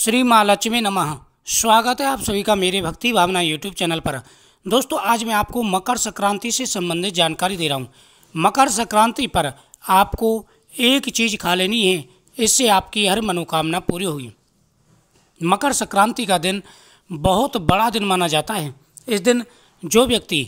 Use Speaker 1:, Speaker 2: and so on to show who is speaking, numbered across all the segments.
Speaker 1: श्री माँ लक्ष्मी नमः स्वागत है आप सभी का मेरे भक्ति भावना यूट्यूब चैनल पर दोस्तों आज मैं आपको मकर संक्रांति से संबंधित जानकारी दे रहा हूँ मकर संक्रांति पर आपको एक चीज़ खा लेनी है इससे आपकी हर मनोकामना पूरी होगी मकर संक्रांति का दिन बहुत बड़ा दिन माना जाता है इस दिन जो व्यक्ति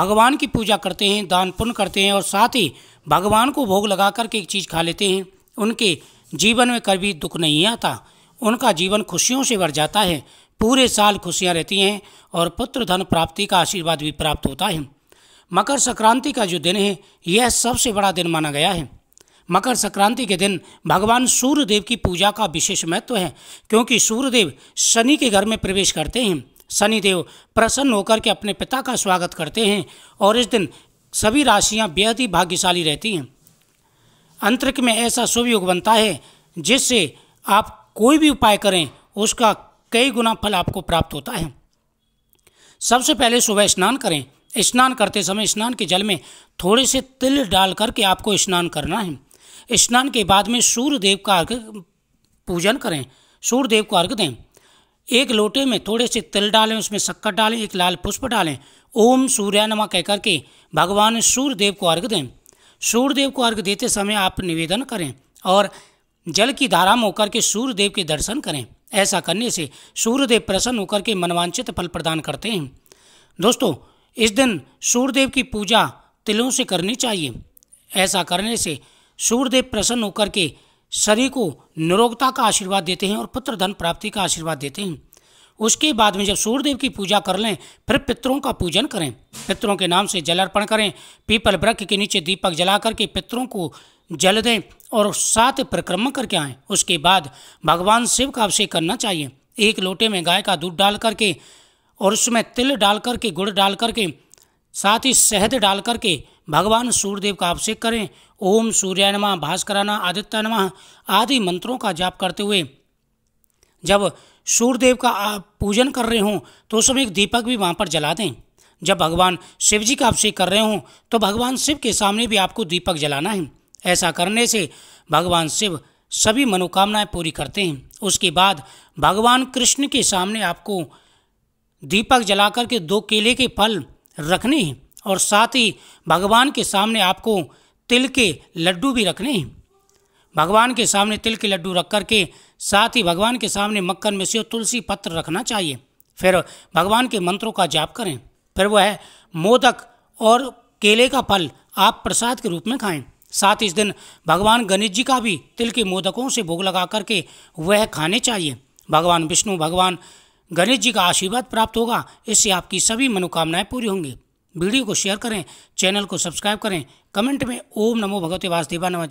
Speaker 1: भगवान की पूजा करते हैं दान पुण्य करते हैं और साथ ही भगवान को भोग लगा करके एक चीज़ खा लेते हैं उनके जीवन में कभी दुख नहीं आता उनका जीवन खुशियों से भर जाता है पूरे साल खुशियाँ रहती हैं और पुत्र धन प्राप्ति का आशीर्वाद भी प्राप्त होता है मकर संक्रांति का जो दिन है यह सबसे बड़ा दिन माना गया है मकर संक्रांति के दिन भगवान सूर्यदेव की पूजा का विशेष महत्व है क्योंकि सूर्यदेव शनि के घर में प्रवेश करते हैं शनिदेव प्रसन्न होकर के अपने पिता का स्वागत करते हैं और इस दिन सभी राशियां बेहद ही भाग्यशाली रहती हैं अंतरिक्ष में ऐसा शुभ योग बनता है जिससे आप कोई भी उपाय करें उसका कई गुना फल आपको प्राप्त होता है सबसे पहले सुबह स्नान करें स्नान करते समय स्नान के जल में थोड़े से तिल डाल करके आपको स्नान करना है स्नान के बाद में सूर्य देव का अर्घ पूजन करें सूर्य देव को अर्घ दें एक लोटे में थोड़े से तिल डालें उसमें शक्कर डालें एक लाल पुष्प डालें ओम सूर्या नमा कह के भगवान सूर्यदेव को अर्घ दें सूर्यदेव को अर्घ देते समय आप निवेदन करें और जल की धारा में होकर के सूर्यदेव के दर्शन करें ऐसा करने से सूर्यदेव प्रसन्न होकर के मनवांचित फल प्रदान करते हैं दोस्तों इस दिन सूर्यदेव की पूजा तिलों से करनी चाहिए ऐसा करने से सूर्यदेव प्रसन्न होकर के शरीर को निरोगता का आशीर्वाद देते हैं और पुत्र धन प्राप्ति का आशीर्वाद देते हैं उसके बाद में जब सूर्यदेव की पूजा कर लें फिर पितरों का पूजन करें पितरों के नाम से जल अर्पण करें पीपल वृक्ष के नीचे दीपक जला करके पितरों को जल दें और साथ परिक्रमा करके आएँ उसके बाद भगवान शिव का अभिषेक करना चाहिए एक लोटे में गाय का दूध डाल करके और उसमें तिल डाल करके गुड़ डाल करके साथ ही शहद डाल करके भगवान सूर्यदेव का अभिषेक करें ओम सूर्य नमा भास्कराना आदित्य नमा आदि मंत्रों का जाप करते हुए जब सूर्यदेव का पूजन कर रहे हों तो उसमें एक दीपक भी वहाँ पर जला दें जब भगवान शिव जी का अभिषेक कर रहे हों तो भगवान शिव के सामने भी आपको दीपक जलाना है ऐसा करने से भगवान शिव सभी मनोकामनाएं पूरी करते हैं उसके बाद भगवान कृष्ण के सामने आपको दीपक जलाकर के दो केले के फल रखने हैं और साथ ही भगवान के सामने आपको तिल के लड्डू भी रखने हैं भगवान के सामने तिल के लड्डू रख कर के साथ ही भगवान के सामने मक्खन में से तुलसी पत्र रखना चाहिए फिर भगवान के मंत्रों का जाप करें फिर वह मोदक और केले का फल आप प्रसाद के रूप में खाएं साथ ही इस दिन भगवान गणेश जी का भी तिल के मोदकों से भोग लगा करके वह खाने चाहिए भगवान विष्णु भगवान गणेश जी का आशीर्वाद प्राप्त होगा इससे आपकी सभी मनोकामनाएं पूरी होंगी वीडियो को शेयर करें चैनल को सब्सक्राइब करें कमेंट में ओम नमो भगवते वासुदेवा नमज